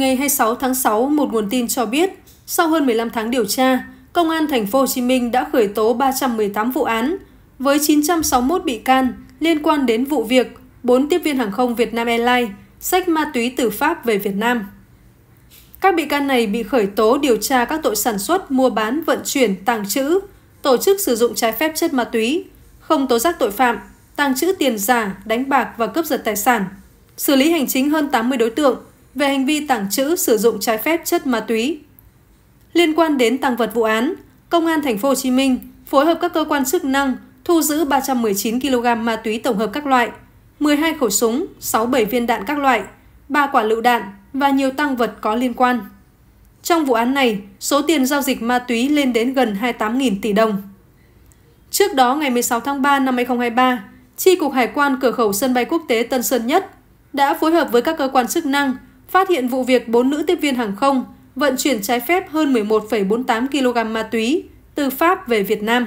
Ngày 26 tháng 6, một nguồn tin cho biết, sau hơn 15 tháng điều tra, Công an thành phố Hồ Chí Minh đã khởi tố 318 vụ án với 961 bị can liên quan đến vụ việc 4 tiếp viên hàng không Việt Nam Airlines sách ma túy từ Pháp về Việt Nam. Các bị can này bị khởi tố điều tra các tội sản xuất, mua bán, vận chuyển, tàng trữ, tổ chức sử dụng trái phép chất ma túy, không tố giác tội phạm, tàng trữ tiền giả, đánh bạc và cướp giật tài sản. Xử lý hành chính hơn 80 đối tượng, về hành vi tàng trữ sử dụng trái phép chất ma túy. Liên quan đến tăng vật vụ án, Công an thành phố Hồ Chí Minh phối hợp các cơ quan chức năng thu giữ 319 kg ma túy tổng hợp các loại, 12 khẩu súng, 67 viên đạn các loại, 3 quả lựu đạn và nhiều tăng vật có liên quan. Trong vụ án này, số tiền giao dịch ma túy lên đến gần 28.000 tỷ đồng. Trước đó, ngày 16 tháng 3 năm 2023, Tri Cục Hải quan Cửa khẩu Sân bay Quốc tế Tân Sơn Nhất đã phối hợp với các cơ quan chức năng phát hiện vụ việc 4 nữ tiếp viên hàng không vận chuyển trái phép hơn 11,48 kg ma túy từ Pháp về Việt Nam.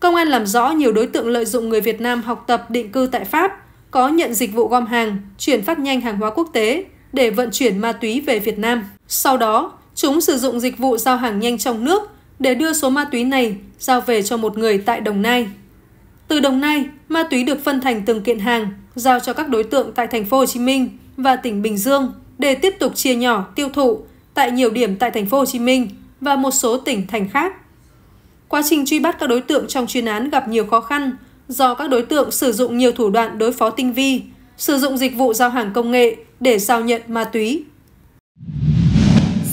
Công an làm rõ nhiều đối tượng lợi dụng người Việt Nam học tập định cư tại Pháp có nhận dịch vụ gom hàng, chuyển phát nhanh hàng hóa quốc tế để vận chuyển ma túy về Việt Nam. Sau đó, chúng sử dụng dịch vụ giao hàng nhanh trong nước để đưa số ma túy này giao về cho một người tại Đồng Nai. Từ Đồng Nai, ma túy được phân thành từng kiện hàng giao cho các đối tượng tại thành phố Hồ Chí Minh, và tỉnh Bình Dương để tiếp tục chia nhỏ tiêu thụ tại nhiều điểm tại thành phố Hồ Chí Minh và một số tỉnh thành khác. Quá trình truy bắt các đối tượng trong chuyên án gặp nhiều khó khăn do các đối tượng sử dụng nhiều thủ đoạn đối phó tinh vi, sử dụng dịch vụ giao hàng công nghệ để giao nhận ma túy.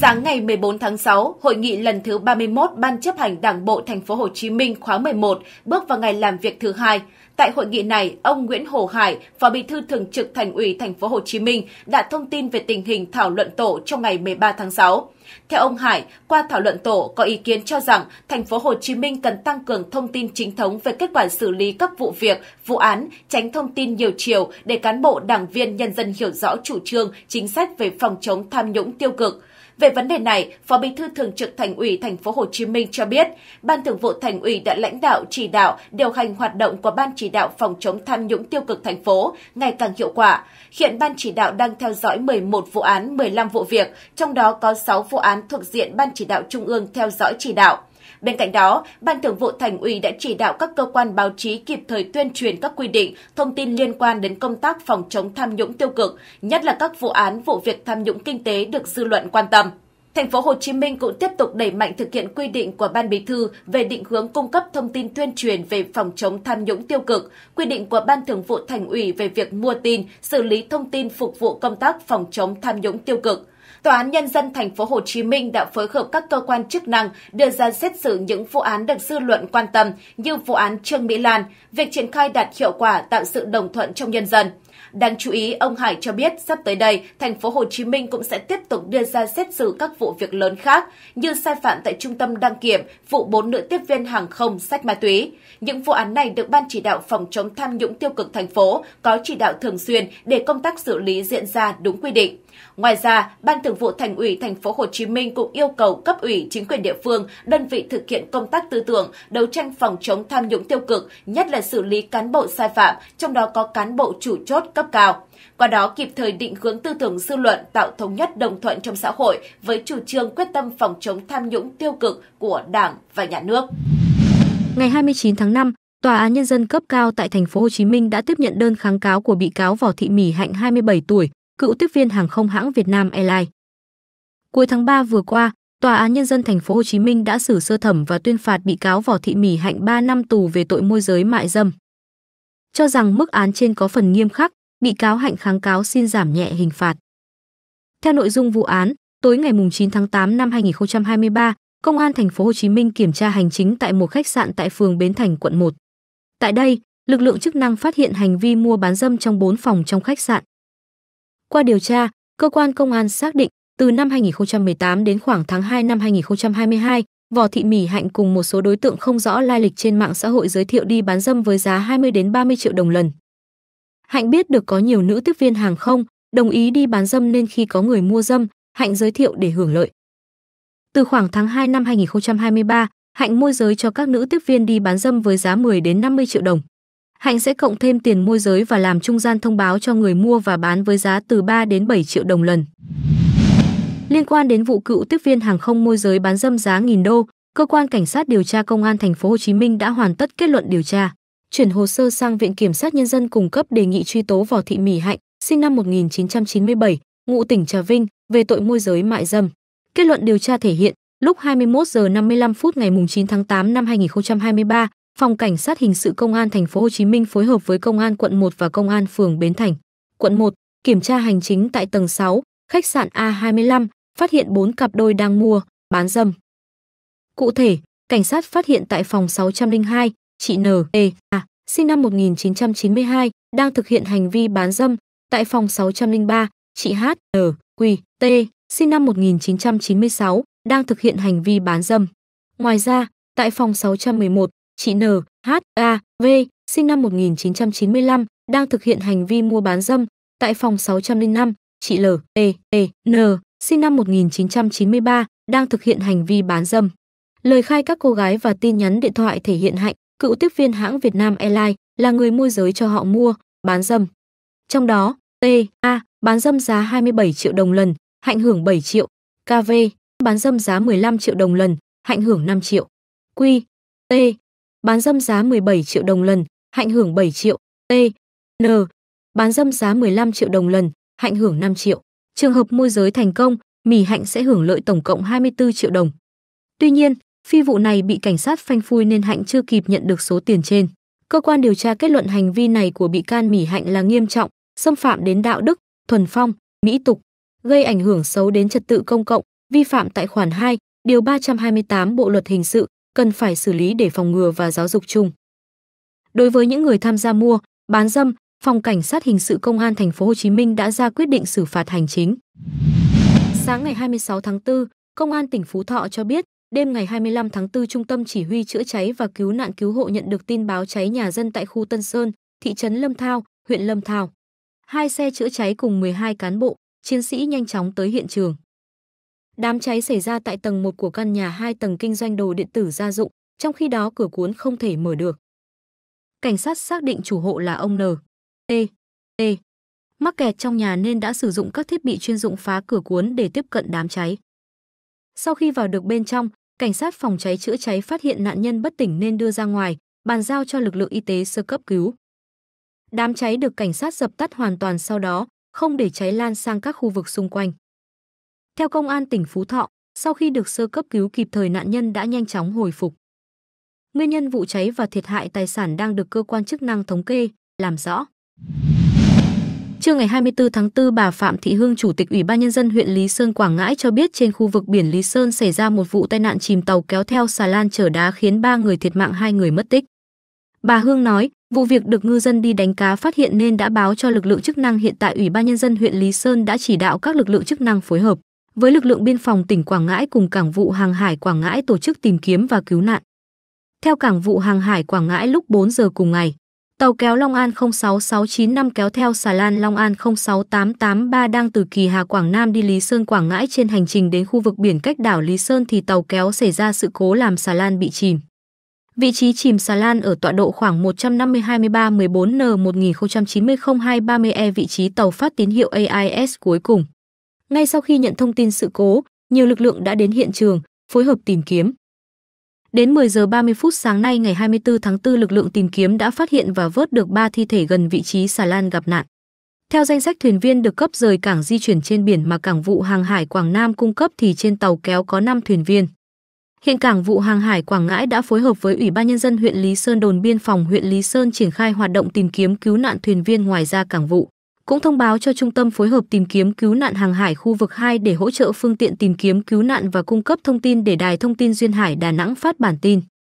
Sáng ngày 14 tháng 6, hội nghị lần thứ 31 Ban chấp hành Đảng bộ thành phố Hồ Chí Minh khóa 11 bước vào ngày làm việc thứ hai. Tại hội nghị này, ông Nguyễn Hồ Hải, Phó Bí thư Thường trực Thành ủy thành phố Hồ Chí Minh đã thông tin về tình hình thảo luận tổ trong ngày 13 tháng 6. Theo ông Hải, qua thảo luận tổ có ý kiến cho rằng thành phố Hồ Chí Minh cần tăng cường thông tin chính thống về kết quả xử lý các vụ việc, vụ án, tránh thông tin nhiều chiều để cán bộ, đảng viên, nhân dân hiểu rõ chủ trương, chính sách về phòng chống tham nhũng tiêu cực về vấn đề này, Phó Bí thư Thường trực Thành ủy Thành phố Hồ Chí Minh cho biết, Ban Thường vụ Thành ủy đã lãnh đạo chỉ đạo điều hành hoạt động của Ban chỉ đạo phòng chống tham nhũng tiêu cực thành phố ngày càng hiệu quả. Hiện Ban chỉ đạo đang theo dõi 11 vụ án, 15 vụ việc, trong đó có 6 vụ án thuộc diện Ban chỉ đạo Trung ương theo dõi chỉ đạo. Bên cạnh đó, Ban Thường vụ Thành ủy đã chỉ đạo các cơ quan báo chí kịp thời tuyên truyền các quy định, thông tin liên quan đến công tác phòng chống tham nhũng tiêu cực, nhất là các vụ án vụ việc tham nhũng kinh tế được dư luận quan tâm. Thành phố Hồ Chí Minh cũng tiếp tục đẩy mạnh thực hiện quy định của Ban Bí thư về định hướng cung cấp thông tin tuyên truyền về phòng chống tham nhũng tiêu cực, quy định của Ban Thường vụ Thành ủy về việc mua tin, xử lý thông tin phục vụ công tác phòng chống tham nhũng tiêu cực. Tòa án nhân dân thành phố Hồ Chí Minh đã phối hợp các cơ quan chức năng đưa ra xét xử những vụ án được dư luận quan tâm như vụ án Trương Mỹ Lan, việc triển khai đạt hiệu quả tạo sự đồng thuận trong nhân dân. Đáng chú ý, ông Hải cho biết sắp tới đây, thành phố Hồ Chí Minh cũng sẽ tiếp tục đưa ra xét xử các vụ việc lớn khác như sai phạm tại trung tâm đăng kiểm, vụ bốn nữ tiếp viên hàng không sách ma túy. Những vụ án này được Ban chỉ đạo phòng chống tham nhũng tiêu cực thành phố có chỉ đạo thường xuyên để công tác xử lý diễn ra đúng quy định. Ngoài ra, Ban Thường vụ Thành ủy thành phố Hồ Chí Minh cũng yêu cầu cấp ủy chính quyền địa phương, đơn vị thực hiện công tác tư tưởng, đấu tranh phòng chống tham nhũng tiêu cực, nhất là xử lý cán bộ sai phạm, trong đó có cán bộ chủ chốt cấp cao, qua đó kịp thời định hướng tư tưởng dư luận tạo thống nhất đồng thuận trong xã hội với chủ trương quyết tâm phòng chống tham nhũng tiêu cực của Đảng và nhà nước. Ngày 29 tháng 5, Tòa án nhân dân cấp cao tại thành phố Hồ Chí Minh đã tiếp nhận đơn kháng cáo của bị cáo Võ Thị Mỹ Hạnh 27 tuổi, cựu tiếp viên hàng không hãng Việt Nam Airlines. Cuối tháng 3 vừa qua, Tòa án nhân dân thành phố Hồ Chí Minh đã xử sơ thẩm và tuyên phạt bị cáo Võ Thị Mỹ Hạnh 3 năm tù về tội môi giới mại dâm. Cho rằng mức án trên có phần nghiêm khắc, bị cáo Hạnh kháng cáo xin giảm nhẹ hình phạt. Theo nội dung vụ án, tối ngày 9 tháng 8 năm 2023, Công an thành phố Hồ Chí Minh kiểm tra hành chính tại một khách sạn tại phường Bến Thành, quận 1. Tại đây, lực lượng chức năng phát hiện hành vi mua bán dâm trong 4 phòng trong khách sạn. Qua điều tra, cơ quan công an xác định từ năm 2018 đến khoảng tháng 2 năm 2022, Võ Thị Mỹ Hạnh cùng một số đối tượng không rõ lai lịch trên mạng xã hội giới thiệu đi bán dâm với giá 20 đến 30 triệu đồng lần. Hạnh biết được có nhiều nữ tiếp viên hàng không đồng ý đi bán dâm nên khi có người mua dâm, Hạnh giới thiệu để hưởng lợi. Từ khoảng tháng 2 năm 2023, Hạnh môi giới cho các nữ tiếp viên đi bán dâm với giá 10 đến 50 triệu đồng. Hạnh sẽ cộng thêm tiền môi giới và làm trung gian thông báo cho người mua và bán với giá từ 3 đến 7 triệu đồng lần. Liên quan đến vụ cựu tiếp viên hàng không môi giới bán dâm giá nghìn đô, cơ quan cảnh sát điều tra công an thành phố Hồ Chí Minh đã hoàn tất kết luận điều tra chuyển hồ sơ sang Viện Kiểm sát Nhân dân cung cấp đề nghị truy tố Võ Thị Mỹ Hạnh, sinh năm 1997, ngụ tỉnh Trà Vinh, về tội môi giới mại dâm. Kết luận điều tra thể hiện, lúc 21 giờ 55 phút ngày 9 tháng 8 năm 2023, Phòng Cảnh sát Hình sự Công an Thành phố Hồ Chí Minh phối hợp với Công an quận 1 và Công an phường Bến Thành, quận 1, kiểm tra hành chính tại tầng 6, khách sạn A25, phát hiện 4 cặp đôi đang mua, bán dâm. Cụ thể, cảnh sát phát hiện tại phòng 602, chị N. E. A, sinh năm 1992, đang thực hiện hành vi bán dâm tại phòng 603, chị H. N. Q. T, sinh năm 1996, đang thực hiện hành vi bán dâm. Ngoài ra, tại phòng 611, chị N. H. A. V, sinh năm 1995, đang thực hiện hành vi mua bán dâm tại phòng 605, chị L. E. E. N, sinh năm 1993, đang thực hiện hành vi bán dâm. Lời khai các cô gái và tin nhắn điện thoại thể hiện hạnh cựu tiếp viên hãng Việt Nam Airlines là người môi giới cho họ mua, bán dâm. Trong đó, T, A, bán dâm giá 27 triệu đồng lần, hạnh hưởng 7 triệu, KV, bán dâm giá 15 triệu đồng lần, hạnh hưởng 5 triệu. Q, T, bán dâm giá 17 triệu đồng lần, hạnh hưởng 7 triệu, T, N, bán dâm giá 15 triệu đồng lần, hạnh hưởng 5 triệu. Trường hợp môi giới thành công, Mỹ Hạnh sẽ hưởng lợi tổng cộng 24 triệu đồng. Tuy nhiên, Phi vụ này bị cảnh sát phanh phui nên Hạnh chưa kịp nhận được số tiền trên. Cơ quan điều tra kết luận hành vi này của bị can Mỹ Hạnh là nghiêm trọng, xâm phạm đến đạo đức, thuần phong, mỹ tục, gây ảnh hưởng xấu đến trật tự công cộng, vi phạm tại khoản 2, điều 328 Bộ luật hình sự, cần phải xử lý để phòng ngừa và giáo dục chung. Đối với những người tham gia mua, bán dâm, Phòng Cảnh sát hình sự Công an thành phố Hồ Chí Minh đã ra quyết định xử phạt hành chính. Sáng ngày 26 tháng 4, Công an tỉnh Phú Thọ cho biết Đêm ngày 25 tháng 4, Trung tâm Chỉ huy Chữa cháy và Cứu nạn Cứu hộ nhận được tin báo cháy nhà dân tại khu Tân Sơn, thị trấn Lâm Thao, huyện Lâm Thao. Hai xe chữa cháy cùng 12 cán bộ, chiến sĩ nhanh chóng tới hiện trường. Đám cháy xảy ra tại tầng 1 của căn nhà 2 tầng kinh doanh đồ điện tử gia dụng, trong khi đó cửa cuốn không thể mở được. Cảnh sát xác định chủ hộ là ông N. T. E, T. E. Mắc kẹt trong nhà nên đã sử dụng các thiết bị chuyên dụng phá cửa cuốn để tiếp cận đám cháy. Sau khi vào được bên trong, cảnh sát phòng cháy chữa cháy phát hiện nạn nhân bất tỉnh nên đưa ra ngoài, bàn giao cho lực lượng y tế sơ cấp cứu. Đám cháy được cảnh sát dập tắt hoàn toàn sau đó, không để cháy lan sang các khu vực xung quanh. Theo công an tỉnh Phú Thọ, sau khi được sơ cấp cứu kịp thời nạn nhân đã nhanh chóng hồi phục. Nguyên nhân vụ cháy và thiệt hại tài sản đang được cơ quan chức năng thống kê, làm rõ. Trưa ngày 24 tháng 4, bà Phạm Thị Hương, Chủ tịch Ủy ban Nhân dân huyện Lý Sơn, Quảng Ngãi cho biết trên khu vực biển Lý Sơn xảy ra một vụ tai nạn chìm tàu kéo theo xà lan chở đá khiến 3 người thiệt mạng, 2 người mất tích. Bà Hương nói, vụ việc được ngư dân đi đánh cá phát hiện nên đã báo cho lực lượng chức năng hiện tại Ủy ban Nhân dân huyện Lý Sơn đã chỉ đạo các lực lượng chức năng phối hợp với lực lượng biên phòng tỉnh Quảng Ngãi cùng Cảng vụ Hàng hải Quảng Ngãi tổ chức tìm kiếm và cứu nạn. Theo Cảng vụ Hàng hải Quảng Ngãi lúc 4 giờ cùng ngày, Tàu kéo Long An 06695 kéo theo xà lan Long An 06883 đang từ Kỳ Hà Quảng Nam đi Lý Sơn Quảng Ngãi trên hành trình đến khu vực biển cách đảo Lý Sơn thì tàu kéo xảy ra sự cố làm xà lan bị chìm. Vị trí chìm xà lan ở tọa độ khoảng 150-23-14N1090-230E vị trí tàu phát tín hiệu AIS cuối cùng. Ngay sau khi nhận thông tin sự cố, nhiều lực lượng đã đến hiện trường, phối hợp tìm kiếm. Đến 10 giờ 30 phút sáng nay ngày 24 tháng 4 lực lượng tìm kiếm đã phát hiện và vớt được 3 thi thể gần vị trí xà lan gặp nạn. Theo danh sách thuyền viên được cấp rời cảng di chuyển trên biển mà cảng vụ hàng hải Quảng Nam cung cấp thì trên tàu kéo có 5 thuyền viên. Hiện cảng vụ hàng hải Quảng Ngãi đã phối hợp với Ủy ban nhân dân huyện Lý Sơn đồn biên phòng huyện Lý Sơn triển khai hoạt động tìm kiếm cứu nạn thuyền viên ngoài ra cảng vụ cũng thông báo cho Trung tâm phối hợp tìm kiếm cứu nạn hàng hải khu vực 2 để hỗ trợ phương tiện tìm kiếm cứu nạn và cung cấp thông tin để Đài Thông tin Duyên Hải Đà Nẵng phát bản tin.